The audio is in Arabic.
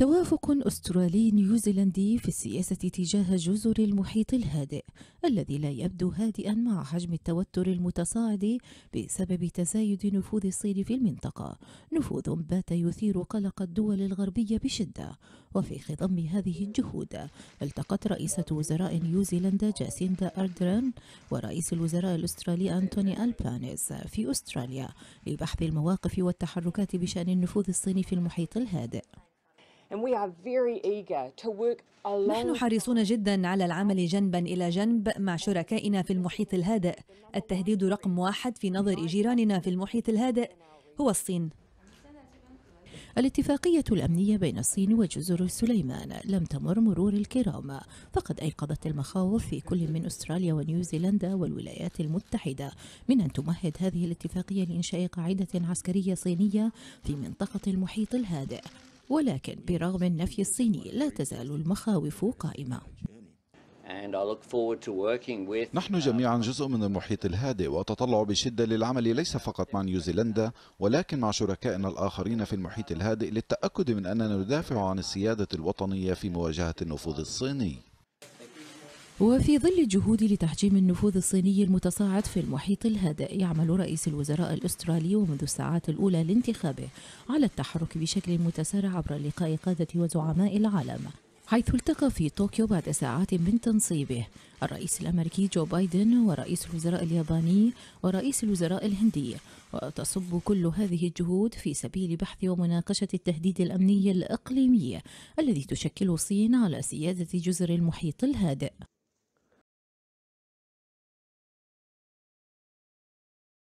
توافق استرالي نيوزيلندي في السياسة تجاه جزر المحيط الهادئ الذي لا يبدو هادئا مع حجم التوتر المتصاعد بسبب تزايد نفوذ الصين في المنطقة نفوذ بات يثير قلق الدول الغربية بشدة وفي خضم هذه الجهود التقت رئيسة وزراء نيوزيلندا جاسيندا أردران ورئيس الوزراء الأسترالي أنتوني ألبانيز في أستراليا لبحث المواقف والتحركات بشأن النفوذ الصيني في المحيط الهادئ نحن حريصون جدا على العمل جنبا إلى جنب مع شركائنا في المحيط الهادئ التهديد رقم واحد في نظر جيراننا في المحيط الهادئ هو الصين الاتفاقية الأمنية بين الصين وجزر سليمان لم تمر مرور الكرام فقد أيقظت المخاوف في كل من أستراليا ونيوزيلندا والولايات المتحدة من أن تمهد هذه الاتفاقية لإنشاء قاعدة عسكرية صينية في منطقة المحيط الهادئ ولكن برغم النفي الصيني لا تزال المخاوف قائمة نحن uh, جميعا جزء من المحيط الهادئ وتطلع بشدة للعمل ليس فقط مع نيوزيلندا ولكن مع شركائنا الآخرين في المحيط الهادئ للتأكد من أننا ندافع عن السيادة الوطنية في مواجهة النفوذ الصيني وفي ظل الجهود لتحجيم النفوذ الصيني المتصاعد في المحيط الهادئ يعمل رئيس الوزراء الأسترالي ومنذ الساعات الأولى لانتخابه على التحرك بشكل متسارع عبر لقاء قادة وزعماء العالم حيث التقى في طوكيو بعد ساعات من تنصيبه الرئيس الأمريكي جو بايدن ورئيس الوزراء الياباني ورئيس الوزراء الهندي وتصب كل هذه الجهود في سبيل بحث ومناقشة التهديد الأمني الإقليمي الذي تشكله الصين على سيادة جزر المحيط الهادئ